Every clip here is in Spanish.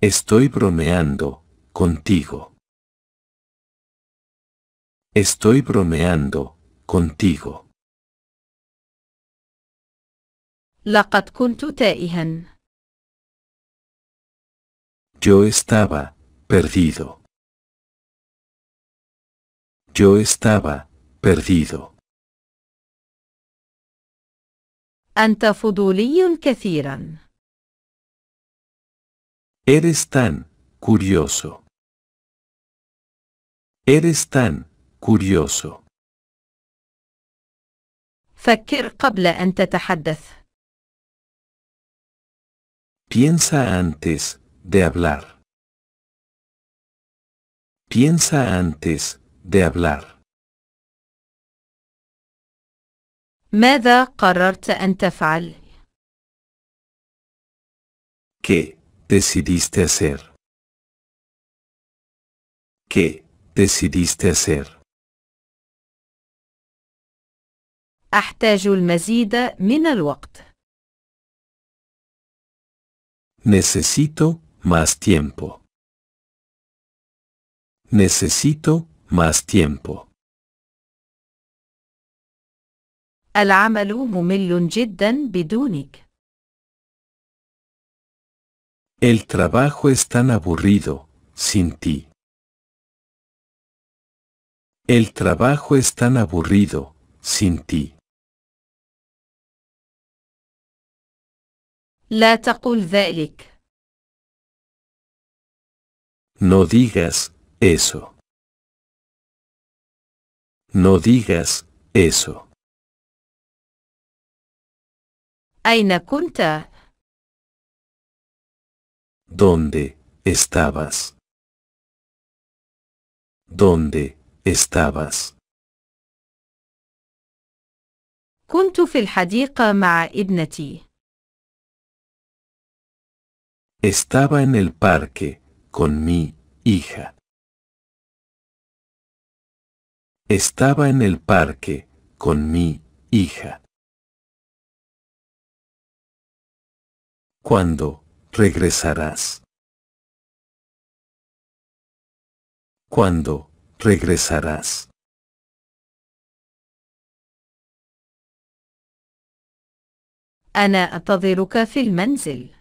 Estoy bromeando contigo. Estoy bromeando contigo. لقد كنت Yo estaba perdido. Yo estaba perdido. أنت فضولي كثيرا. Eres tan curioso. Eres tan curioso. فكر قبل أن تتحدث. Piensa antes de hablar. Piensa antes de hablar. ماذا قررت أن تفعل؟ ¿Qué decidiste hacer? ¿Qué decidiste hacer? أحتاج المزيد من الوقت. Necesito más tiempo. Necesito más tiempo. العمل ممل جدا بدونك. El trabajo es tan aburrido sin ti. El trabajo es tan aburrido sin ti. لا تقول ذلك. No digas eso. No digas eso. Aina kunta. ¿Dónde estabas? ¿Dónde estabas? Estaba en el parque con mi hija. Estaba en el parque con mi hija. ¿Cuándo regresarás? ¿Cuándo regresarás? Ana, أنتظرك في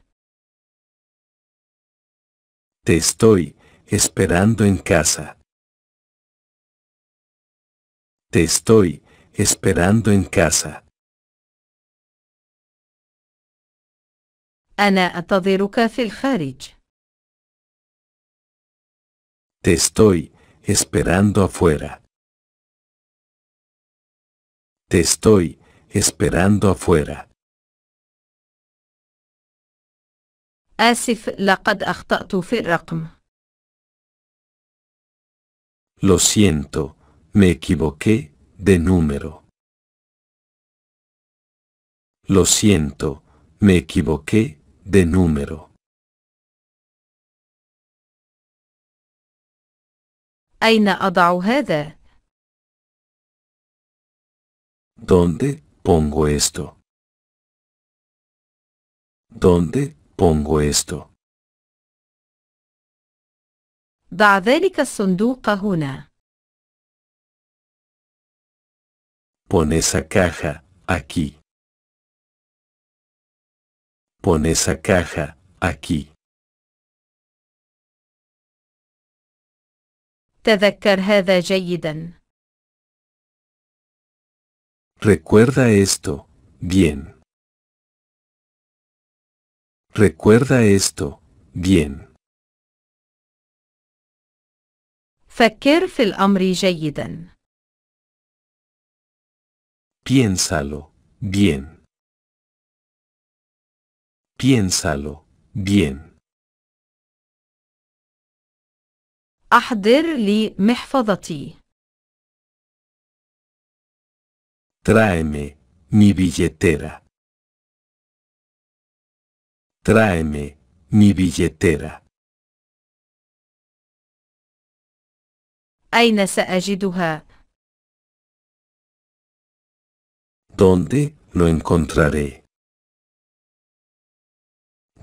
Te estoy esperando en casa. Te estoy esperando en casa. Te estoy esperando afuera. Te estoy esperando afuera. Lo siento, me equivoqué de número. Lo siento, me equivoqué de número. أين أضع هذا؟ ¿Dónde pongo esto? ¿Dónde pongo esto? ضع ذلك الصندوق هنا. Pon esa caja aquí. Pon esa caja, aquí. هذا Recuerda esto, bien. Recuerda esto, bien. فكر في amri Piénsalo, bien. Piénsalo. Bien. أحضر li محفظتي. Tráeme mi billetera. Traeme mi billetera. أين سأجدها؟ ¿Dónde lo encontraré?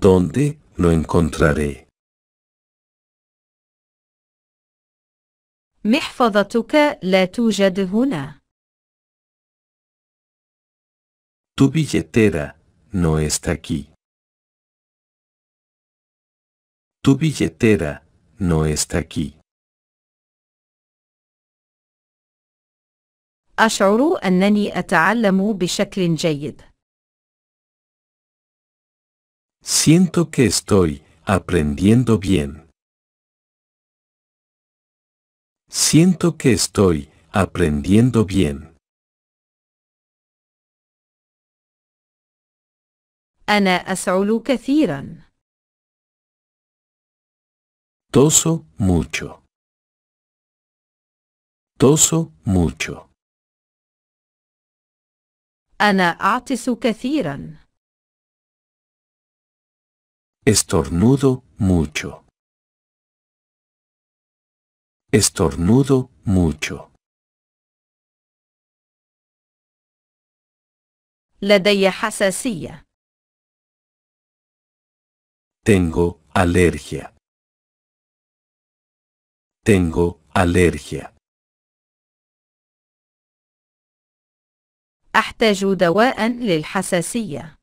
¿Dónde lo encontraré? محفظتك لا توجد هنا. Tu billetera no está aquí. Tu billetera no está aquí. أشعر أنني أتعلم بشكل جيد. Siento que estoy aprendiendo bien. Siento que estoy aprendiendo bien. أنا Toso mucho. Toso mucho. Ana أعطس kathiran. Estornudo mucho. Estornudo mucho. لدي حساسية. Tengo alergia. Tengo alergia. أحتاج دواء للحساسية.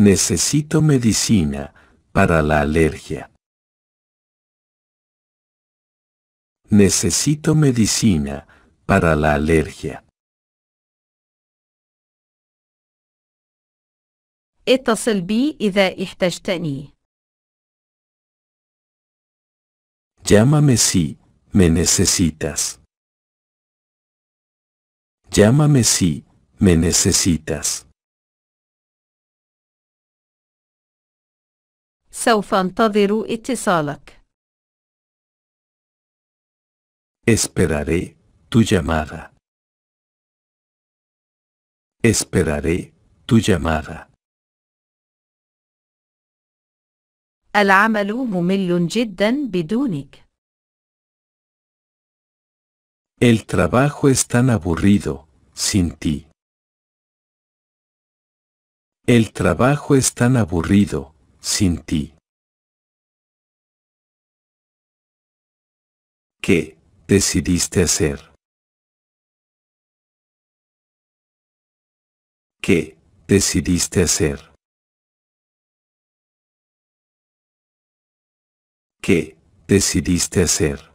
Necesito medicina para la alergia. Necesito medicina para la alergia. Llámame si me necesitas. Llámame si me necesitas. سوف انتظر اتصالك. Esperaré tu llamada. Esperaré tu llamada. العمل ممل جدا El trabajo es tan aburrido, sin ti. El trabajo es tan aburrido, sin ti. ¿Qué decidiste hacer? ¿Qué decidiste hacer? ¿Qué decidiste hacer?